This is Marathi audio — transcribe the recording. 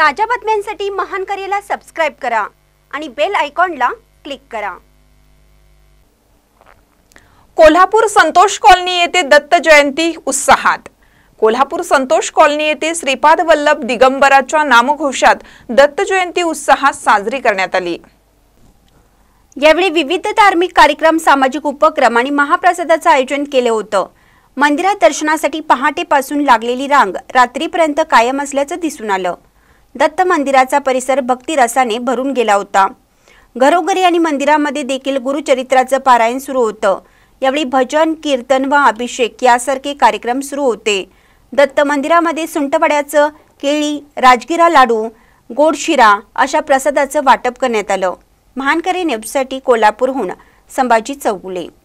ताज्या बातम्यांसाठी महान करेला सबस्क्राईब करा आणि बेल आयकॉनला क्लिक करा कोल्हापूर संतोष कॉलनी येथे दत्त जयंती उत्साहात कोल्हापूर संतोष कॉलनी येथे श्रीपाद वल्लभ दिगंबराच्या नामघोषात दत्त जयंती उत्साहात साजरी करण्यात आली यावेळी विविध धार्मिक कार्यक्रम सामाजिक उपक्रम आणि महाप्रसादाचं आयोजन केलं होतं मंदिरात दर्शनासाठी पहाटेपासून लागलेली रांग रात्रीपर्यंत कायम असल्याचं दिसून आलं दत्त मंदिराचा परिसर भक्तिरसाने भरून गेला होता घरोघरी आणि मंदिरामध्ये देखील गुरुचरित्राचं पारायण सुरू होतं यावेळी भजन कीर्तन व अभिषेक यासारखे कार्यक्रम सुरू होते दत्त मंदिरामध्ये सुंटवाड्याचं केळी राजगिरा लाडू गोडशिरा अशा प्रसादाचं वाटप करण्यात आलं महानकरे नेपसाठी कोल्हापूरहून संभाजी चौगुले